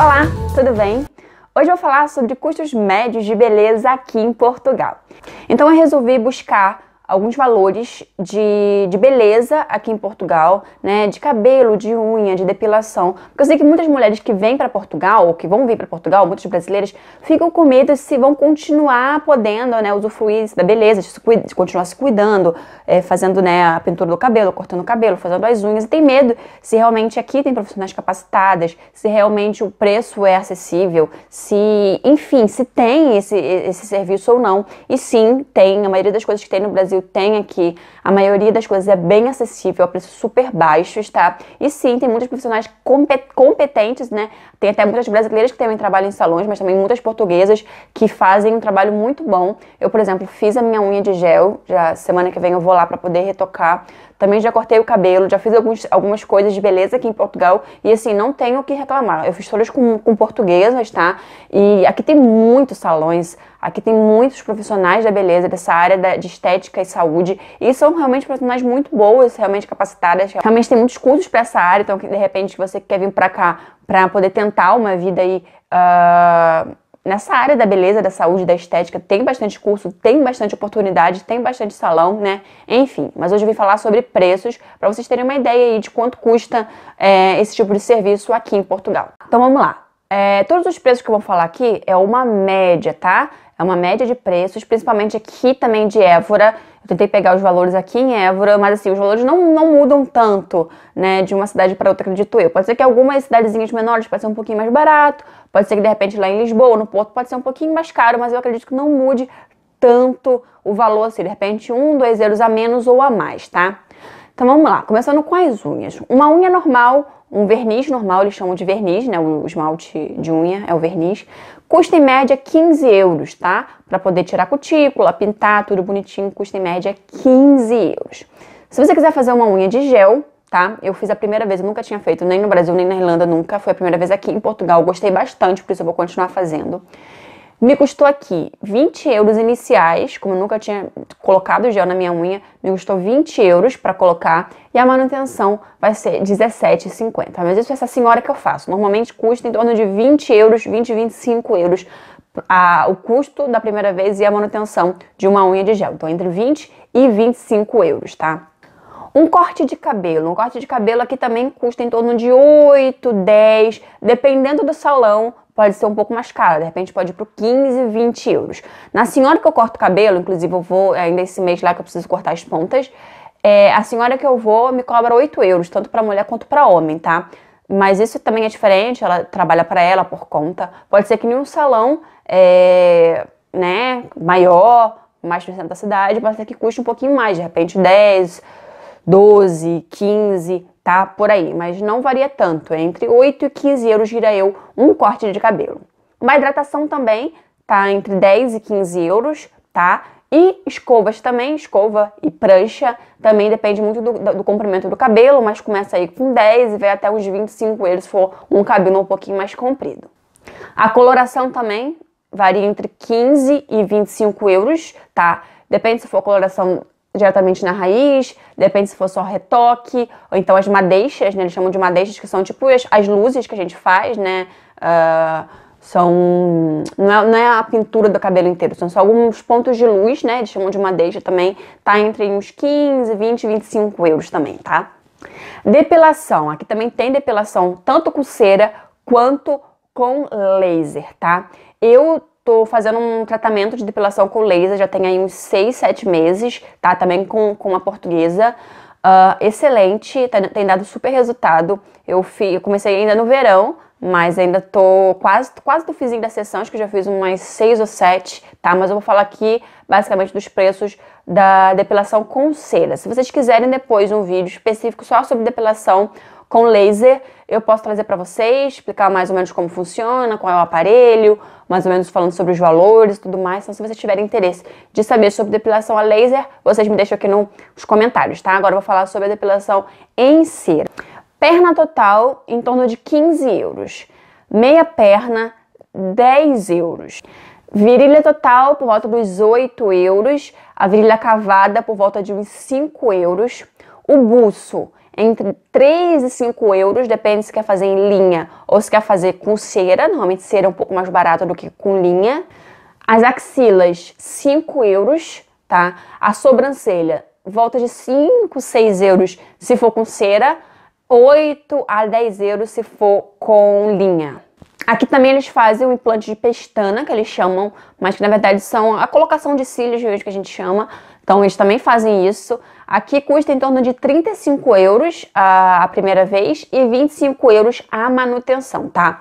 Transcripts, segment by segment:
Olá, tudo bem? Hoje eu vou falar sobre custos médios de beleza aqui em Portugal. Então eu resolvi buscar alguns valores de, de beleza aqui em Portugal, né? De cabelo, de unha, de depilação. Porque eu sei que muitas mulheres que vêm para Portugal, ou que vão vir para Portugal, muitas brasileiras, ficam com medo se vão continuar podendo, né? Usufruir da beleza, de, se cuida, de continuar se cuidando, é, fazendo, né? A pintura do cabelo, cortando o cabelo, fazendo as unhas. E tem medo se realmente aqui tem profissionais capacitadas, se realmente o preço é acessível, se, enfim, se tem esse, esse serviço ou não. E sim, tem. A maioria das coisas que tem no Brasil Brasil tem aqui, a maioria das coisas é bem acessível, a preço super baixos, tá? E sim, tem muitos profissionais competentes, né? Tem até muitas brasileiras que também trabalham em salões, mas também muitas portuguesas que fazem um trabalho muito bom. Eu, por exemplo, fiz a minha unha de gel, já semana que vem eu vou lá para poder retocar. Também já cortei o cabelo, já fiz alguns, algumas coisas de beleza aqui em Portugal e assim, não tenho o que reclamar. Eu fiz todas com, com portuguesas, tá? E aqui tem muitos salões, aqui tem muitos profissionais da beleza, dessa área da, de estética e saúde, e são realmente profissionais muito boas, realmente capacitadas. Realmente tem muitos cursos para essa área, então de repente você quer vir para cá para poder tentar uma vida aí. Uh nessa área da beleza, da saúde, da estética, tem bastante curso, tem bastante oportunidade, tem bastante salão, né? Enfim, mas hoje eu vim falar sobre preços para vocês terem uma ideia aí de quanto custa é, esse tipo de serviço aqui em Portugal. Então vamos lá. É, todos os preços que eu vou falar aqui é uma média, tá? É uma média de preços, principalmente aqui também de Évora. Eu tentei pegar os valores aqui em Évora, mas assim, os valores não, não mudam tanto, né, de uma cidade para outra, acredito eu. Pode ser que algumas cidadezinhas menores pode ser um pouquinho mais barato, pode ser que de repente lá em Lisboa, no Porto, pode ser um pouquinho mais caro, mas eu acredito que não mude tanto o valor, assim, de repente um, dois euros a menos ou a mais, tá? Então vamos lá, começando com as unhas. Uma unha normal, um verniz normal, eles chamam de verniz, né? O esmalte de unha é o verniz. Custa em média 15 euros, tá? Para poder tirar cutícula, pintar, tudo bonitinho, custa em média 15 euros. Se você quiser fazer uma unha de gel, tá? Eu fiz a primeira vez, eu nunca tinha feito, nem no Brasil, nem na Irlanda, nunca. Foi a primeira vez aqui em Portugal, gostei bastante, por isso eu vou continuar fazendo. Me custou aqui 20 euros iniciais, como eu nunca tinha colocado gel na minha unha, me custou 20 euros para colocar e a manutenção vai ser 17,50. Mas isso é essa senhora que eu faço. Normalmente custa em torno de 20 euros, 20, 25 euros a, o custo da primeira vez e a manutenção de uma unha de gel. Então entre 20 e 25 euros, tá? Um corte de cabelo. Um corte de cabelo aqui também custa em torno de 8, 10, dependendo do salão, pode ser um pouco mais cara, de repente pode ir para 15, 20 euros. Na senhora que eu corto o cabelo, inclusive eu vou é ainda esse mês lá que eu preciso cortar as pontas, é, a senhora que eu vou me cobra 8 euros, tanto para mulher quanto para homem, tá? Mas isso também é diferente, ela trabalha para ela por conta. Pode ser que um salão é, né, maior, mais no centro da cidade, pode ser que custe um pouquinho mais, de repente 10, 12, 15, tá? Por aí, mas não varia tanto, entre 8 e 15 euros diria eu um corte de cabelo. Uma hidratação também tá entre 10 e 15 euros, tá? E escovas também, escova e prancha, também depende muito do, do, do, comprimento do cabelo, mas começa aí com 10 e vai até uns 25 euros se for um cabelo um pouquinho mais comprido. A coloração também varia entre 15 e 25 euros, tá? Depende se for coloração diretamente na raiz, depende se for só retoque, ou então as madeixas, né? Eles chamam de madeixas que são tipo as, as luzes que a gente faz, né? Uh, são. Não é, não é a pintura do cabelo inteiro, são só alguns pontos de luz, né? Eles chamam de madeixa também. Tá entre uns 15, 20, 25 euros também, tá? Depilação. Aqui também tem depilação, tanto com cera quanto com laser, tá? Eu tô fazendo um tratamento de depilação com laser, já tem aí uns 6, 7 meses, tá? Também com, com a portuguesa. Uh, excelente, tem, tem, dado super resultado. Eu, fi, eu comecei ainda no verão, mas ainda tô quase, quase do fizinho da sessão, acho que já fiz umas seis ou sete, tá? Mas eu vou falar aqui basicamente dos preços da depilação com cera. Se vocês quiserem depois um vídeo específico só sobre depilação com laser, eu posso trazer para vocês, explicar mais ou menos como funciona, qual é o aparelho, mais ou menos falando sobre os valores e tudo mais. Então, se vocês tiverem interesse de saber sobre depilação a laser, vocês me deixam aqui nos comentários, tá? Agora eu vou falar sobre a depilação em cera. Perna total, em torno de 15 euros. Meia perna, 10 euros. Virilha total, por volta dos 8 euros. A virilha cavada, por volta de uns 5 euros. O buço, entre 3 e 5 euros, depende se quer fazer em linha ou se quer fazer com cera. Normalmente cera é um pouco mais barato do que com linha. As axilas, 5 euros, tá? A sobrancelha, volta de 5, 6 euros se for com cera, 8 a 10 euros se for com linha. Aqui também eles fazem o implante de pestana, que eles chamam, mas que na verdade são a colocação de cílios mesmo que a gente chama, então eles também fazem isso. Aqui custa em torno de 35 euros a, a primeira vez e 25 euros a manutenção, tá?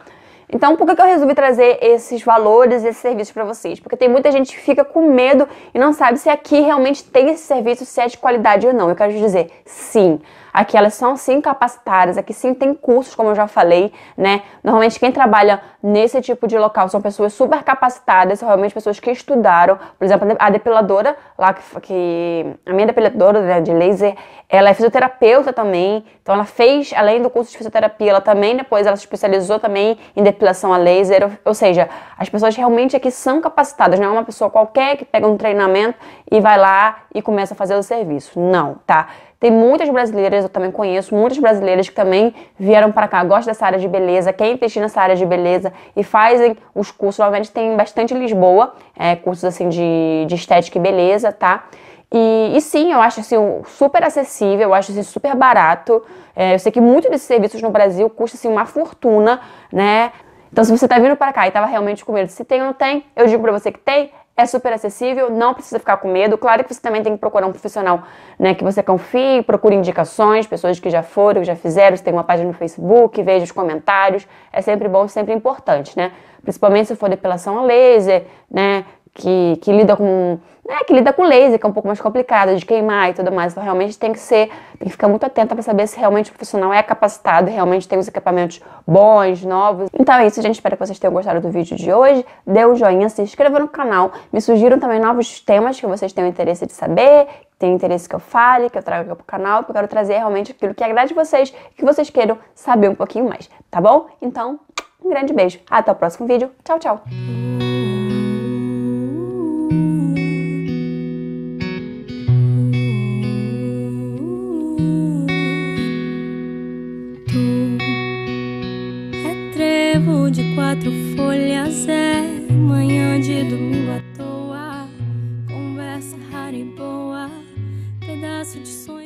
Então, por que eu resolvi trazer esses valores, esses serviços para vocês? Porque tem muita gente que fica com medo e não sabe se aqui realmente tem esse serviço, se é de qualidade ou não. Eu quero dizer, sim a que elas são sim capacitadas, a que sim tem cursos, como eu já falei, né? Normalmente quem trabalha nesse tipo de local são pessoas super capacitadas, são realmente pessoas que estudaram. Por exemplo, a depiladora lá que, que a minha depiladora né, de laser, ela é fisioterapeuta também. Então ela fez, além do curso de fisioterapia, ela também depois ela se especializou também em depilação a laser. Ou, ou seja, as pessoas realmente aqui são capacitadas, não é uma pessoa qualquer que pega um treinamento e vai lá e começa a fazer o serviço. Não, tá? Tem muitas brasileiras eu também conheço muitas brasileiras que também vieram para cá, gostam dessa área de beleza, querem investir nessa área de beleza e fazem os cursos. Normalmente tem bastante em Lisboa, é, cursos assim de, de estética e beleza, tá? E, e, sim, eu acho assim, super acessível, eu acho assim, super barato. É, eu sei que muitos desses serviços no Brasil custam assim, uma fortuna, né? Então, se você está vindo para cá e tava realmente com medo se tem ou não tem, eu digo para você que tem, é super acessível, não precisa ficar com medo. Claro que você também tem que procurar um profissional né, que você confie, procure indicações, pessoas que já foram, que já fizeram, se tem uma página no Facebook, veja os comentários. É sempre bom, sempre importante, né? Principalmente se for depilação a laser, né? que, que lida com. Né, que lida com laser, que é um pouco mais complicado de queimar e tudo mais. Então realmente tem que ser, tem que ficar muito atenta para saber se realmente o profissional é capacitado, realmente tem os equipamentos bons, novos. Então é isso, gente. Espero que vocês tenham gostado do vídeo de hoje. Dê um joinha, se inscreva no canal. Me sugiram também novos temas que vocês tenham interesse de saber, tem interesse que eu fale, que eu traga para o canal, porque eu quero trazer realmente aquilo que agrade vocês, que vocês queiram saber um pouquinho mais, tá bom? Então, um grande beijo. Até o próximo vídeo. Tchau, tchau. quatro folhas é manhã de domingo à toa. Conversa rara e boa, pedaço de sonho.